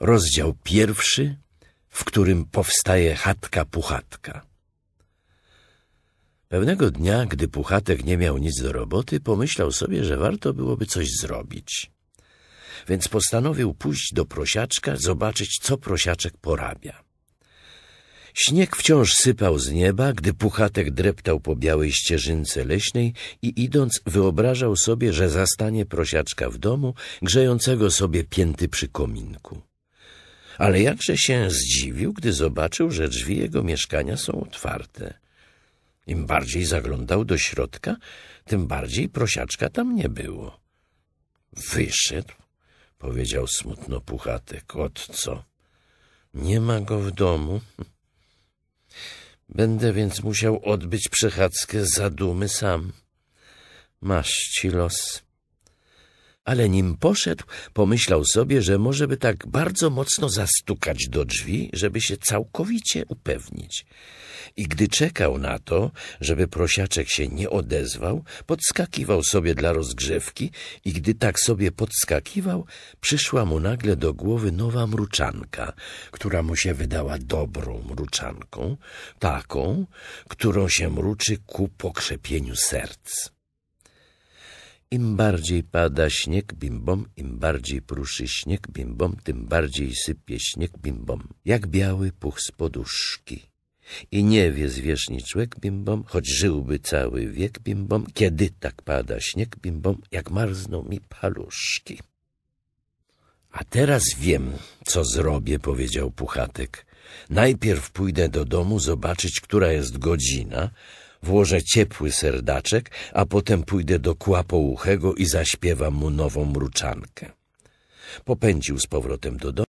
Rozdział pierwszy, w którym powstaje chatka Puchatka. Pewnego dnia, gdy Puchatek nie miał nic do roboty, pomyślał sobie, że warto byłoby coś zrobić. Więc postanowił pójść do prosiaczka, zobaczyć, co prosiaczek porabia. Śnieg wciąż sypał z nieba, gdy Puchatek dreptał po białej ścieżynce leśnej i idąc wyobrażał sobie, że zastanie prosiaczka w domu, grzejącego sobie pięty przy kominku ale jakże się zdziwił, gdy zobaczył, że drzwi jego mieszkania są otwarte. Im bardziej zaglądał do środka, tym bardziej prosiaczka tam nie było. Wyszedł, powiedział smutno Puchatek. Od co? Nie ma go w domu. Będę więc musiał odbyć przechadzkę za dumy sam. Masz ci los ale nim poszedł, pomyślał sobie, że może by tak bardzo mocno zastukać do drzwi, żeby się całkowicie upewnić. I gdy czekał na to, żeby prosiaczek się nie odezwał, podskakiwał sobie dla rozgrzewki i gdy tak sobie podskakiwał, przyszła mu nagle do głowy nowa mruczanka, która mu się wydała dobrą mruczanką, taką, którą się mruczy ku pokrzepieniu serc. Im bardziej pada śnieg bimbom, im bardziej pruszy śnieg bimbom, tym bardziej sypie śnieg bimbom, jak biały puch z poduszki. I nie wie zwierzchniczłek bimbom, choć żyłby cały wiek bimbom, kiedy tak pada śnieg bimbom, jak marzną mi paluszki. A teraz wiem, co zrobię, powiedział Puchatek. Najpierw pójdę do domu zobaczyć, która jest godzina, włożę ciepły serdaczek, a potem pójdę do połuchego i zaśpiewam mu nową mruczankę. Popędził z powrotem do domu.